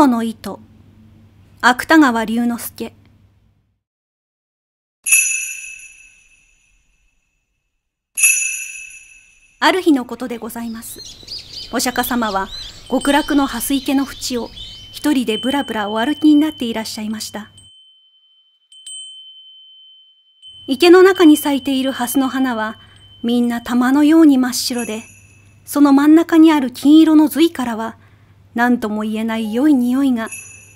雲の糸芥川龍之介ある日のことでございますお釈迦様は極楽の蓮池の淵を一人でぶらぶらお歩きになっていらっしゃいました池の中に咲いている蓮の花はみんな玉のように真っ白でその真ん中にある金色の髄からは何とも言えない良い匂いが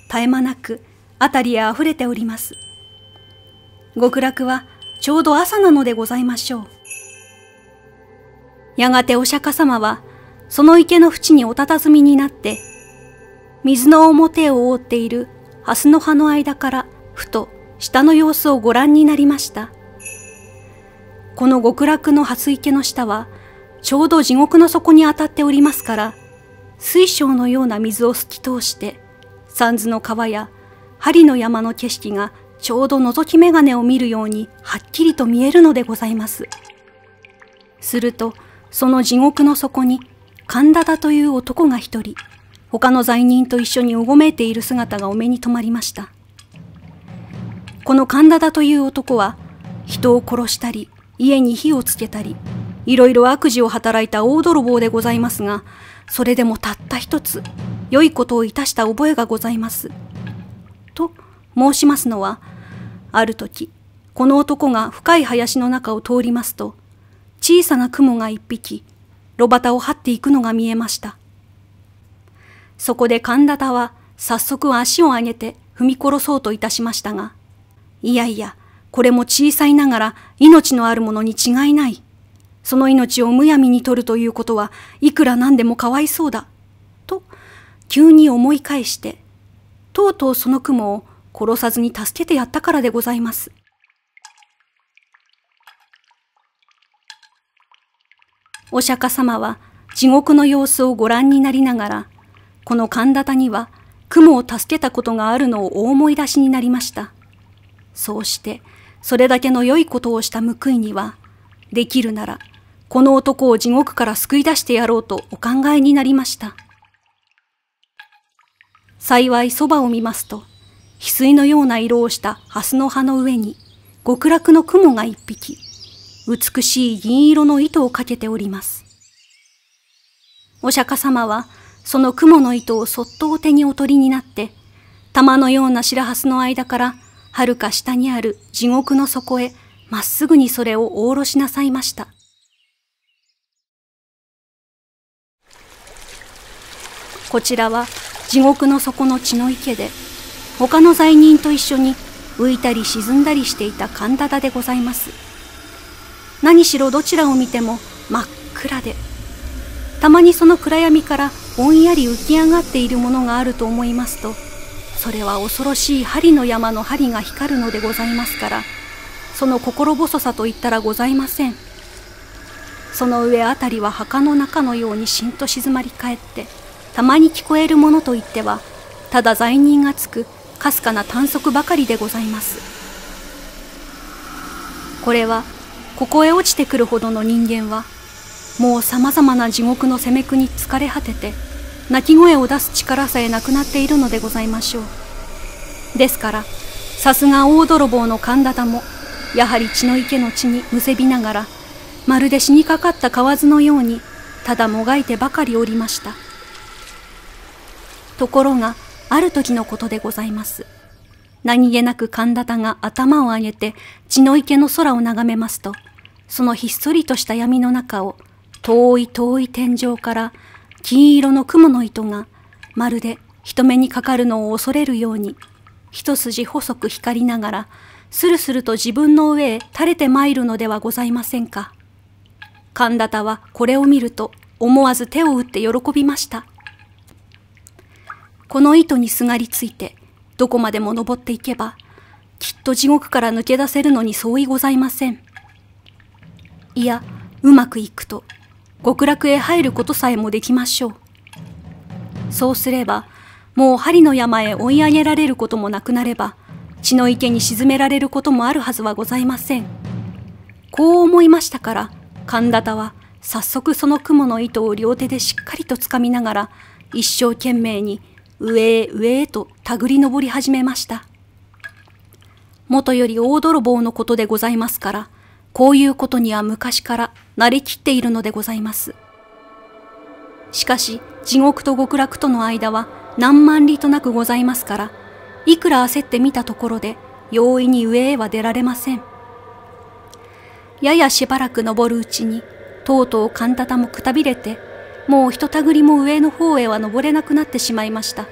絶え間なく辺りへ溢れております。極楽はちょうど朝なのでございましょう。やがてお釈迦様は、その池の縁におたたずみになって、水の表を覆っている蓮の葉の間から、ふと下の様子をご覧になりました。この極楽の蓮池の下は、ちょうど地獄の底に当たっておりますから、水晶のような水を透き通して三途の川や針の山の景色がちょうど覗き眼鏡を見るようにはっきりと見えるのでございます。すると、その地獄の底に、神田田という男が一人、他の罪人と一緒にうごめいている姿がお目に留まりました。この神田田という男は、人を殺したり、家に火をつけたり、いろいろ悪事を働いた大泥棒でございますが、それでもたった一つ、良いことをいたした覚えがございます。と申しますのは、ある時、この男が深い林の中を通りますと、小さな雲が一匹、炉端を張っていくのが見えました。そこで神田田は早速足を上げて踏み殺そうといたしましたが、いやいや、これも小さいながら命のあるものに違いない、その命をむやみに取るということはいくら何でもかわいそうだ。と、急に思い返して、とうとうその雲を殺さずに助けてやったからでございます。お釈迦様は地獄の様子をご覧になりながら、この神田には雲を助けたことがあるのを大思い出しになりました。そうして、それだけの良いことをした報いには、できるならこの男を地獄から救い出してやろうとお考えになりました。幸いそばを見ますと、翡翠のような色をした蓮の葉の上に、極楽の雲が一匹、美しい銀色の糸をかけております。お釈迦様は、その雲の糸をそっとお手にお取りになって、玉のような白蓮の間から、はるか下にある地獄の底へ、まっすぐにそれをおおろしなさいました。こちらは地獄の底の血の池で他の罪人と一緒に浮いたり沈んだりしていた神田田でございます何しろどちらを見ても真っ暗でたまにその暗闇からぼんやり浮き上がっているものがあると思いますとそれは恐ろしい針の山の針が光るのでございますからその心細さといったらございませんその上辺りは墓の中のようにしんと静まり返ってたまに聞こえるものといってはただ罪人がつくかすかな短足ばかりでございますこれはここへ落ちてくるほどの人間はもうさまざまな地獄の責め苦に疲れ果てて泣き声を出す力さえなくなっているのでございましょうですからさすが大泥棒の神田田もやはり血の池の血にむせびながらまるで死にかかった河津のようにただもがいてばかりおりました。ところが、ある時のことでございます。何気なく神田田が頭を上げて血の池の空を眺めますと、そのひっそりとした闇の中を、遠い遠い天井から金色の雲の糸が、まるで人目にかかるのを恐れるように、一筋細く光りながら、スルスルと自分の上へ垂れて参るのではございませんか。神田田はこれを見ると、思わず手を打って喜びました。この糸にすがりついてどこまでも登っていけばきっと地獄から抜け出せるのに相違ございませんいやうまくいくと極楽へ入ることさえもできましょうそうすればもう針の山へ追い上げられることもなくなれば血の池に沈められることもあるはずはございませんこう思いましたから神田田は早速その雲の糸を両手でしっかりとつかみながら一生懸命に上へ上へとたぐり登り始めました。もとより大泥棒のことでございますから、こういうことには昔から慣れきっているのでございます。しかし、地獄と極楽との間は何万里となくございますから、いくら焦ってみたところで、容易に上へは出られません。ややしばらく登るうちに、とうとうカンタタもくたびれて、もうひとたぐりも上の方へは登れなくなってしまいました。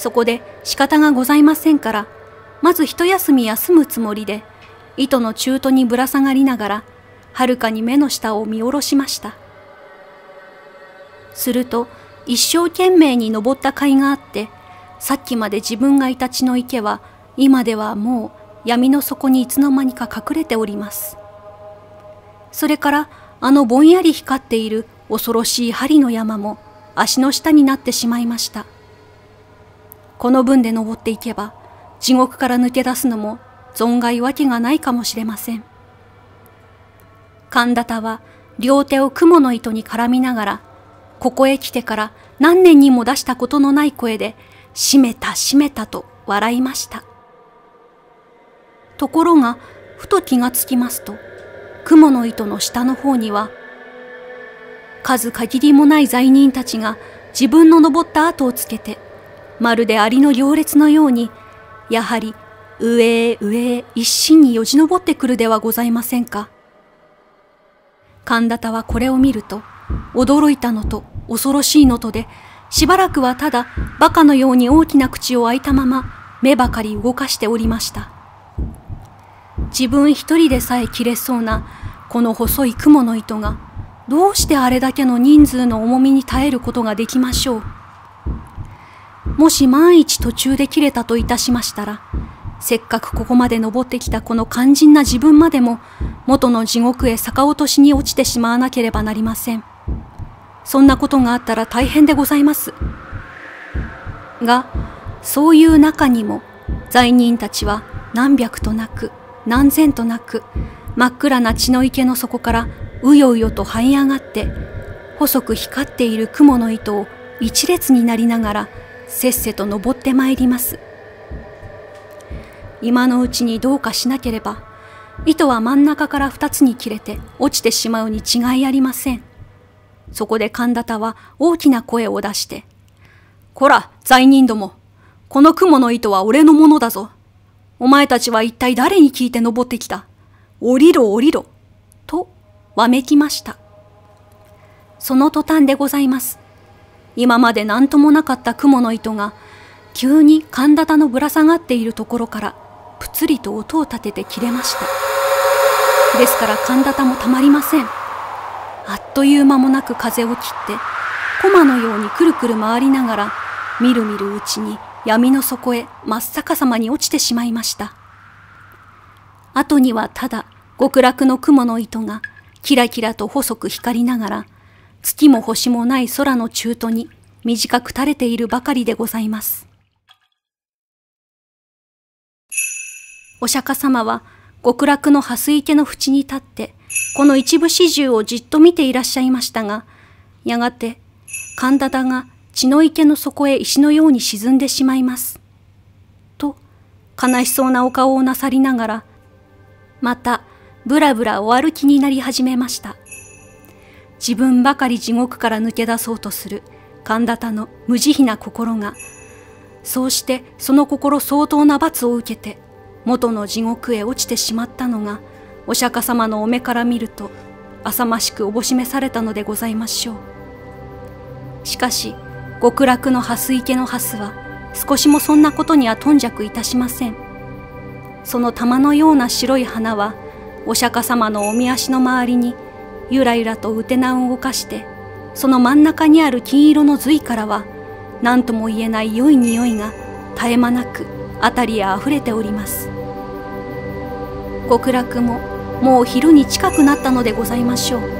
そこで仕方がございませんから、まず一休み休むつもりで、糸の中途にぶら下がりながら、はるかに目の下を見下ろしました。すると、一生懸命に登った甲斐があって、さっきまで自分がいた血の池は、今ではもう闇の底にいつの間にか隠れております。それから、あのぼんやり光っている恐ろしい針の山も足の下になってしまいました。この分で登っていけば、地獄から抜け出すのも、存外わけがないかもしれません。神田田は、両手を雲の糸に絡みながら、ここへ来てから何年にも出したことのない声で、しめたしめたと笑いました。ところが、ふと気がつきますと、雲の糸の下の方には、数限りもない罪人たちが自分の登った跡をつけてまるでアリの行列のようにやはり上へ上へ一心によじ登ってくるではございませんか神田田はこれを見ると驚いたのと恐ろしいのとでしばらくはただ馬鹿のように大きな口を開いたまま目ばかり動かしておりました自分一人でさえ切れそうなこの細い雲の糸がどうしてあれだけの人数の重みに耐えることができましょうもし万一途中で切れたといたしましたら、せっかくここまで登ってきたこの肝心な自分までも、元の地獄へ逆落としに落ちてしまわなければなりません。そんなことがあったら大変でございます。が、そういう中にも、罪人たちは何百となく、何千となく、真っ暗な血の池の底からうようよと這い上がって、細く光っている雲の糸を一列になりながら、せっせと登ってまいります今のうちにどうかしなければ糸は真ん中から2つに切れて落ちてしまうに違いありませんそこで神田田は大きな声を出して「こら罪人どもこの雲の糸は俺のものだぞお前たちは一体誰に聞いて登ってきた降りろ降りろ」とわめきましたその途端でございます今まで何ともなかった雲の糸が急に神田のぶら下がっているところからぷつりと音を立てて切れましたですから神田もたまりませんあっという間もなく風を切って駒のようにくるくる回りながらみるみるうちに闇の底へ真っ逆さまに落ちてしまいました後にはただ極楽の雲の糸がキラキラと細く光りながら月も星もない空の中途に短く垂れているばかりでございます。お釈迦様は極楽の蓮池の淵に立って、この一部始終をじっと見ていらっしゃいましたが、やがて神田田が血の池の底へ石のように沈んでしまいます。と、悲しそうなお顔をなさりながら、また、ぶらぶらお歩きになり始めました。自分ばかり地獄から抜け出そうとする神田田の無慈悲な心が、そうしてその心相当な罰を受けて、元の地獄へ落ちてしまったのが、お釈迦様のお目から見ると、浅ましくおぼしめされたのでございましょう。しかし、極楽の蓮池の蓮は、少しもそんなことには頓着いたしません。その玉のような白い花は、お釈迦様のおみ足の周りにゆらゆらとうてなを動かしてその真ん中にある金色の髄からは何とも言えない良い匂いが絶え間なく辺りへ溢れております極楽ももう昼に近くなったのでございましょう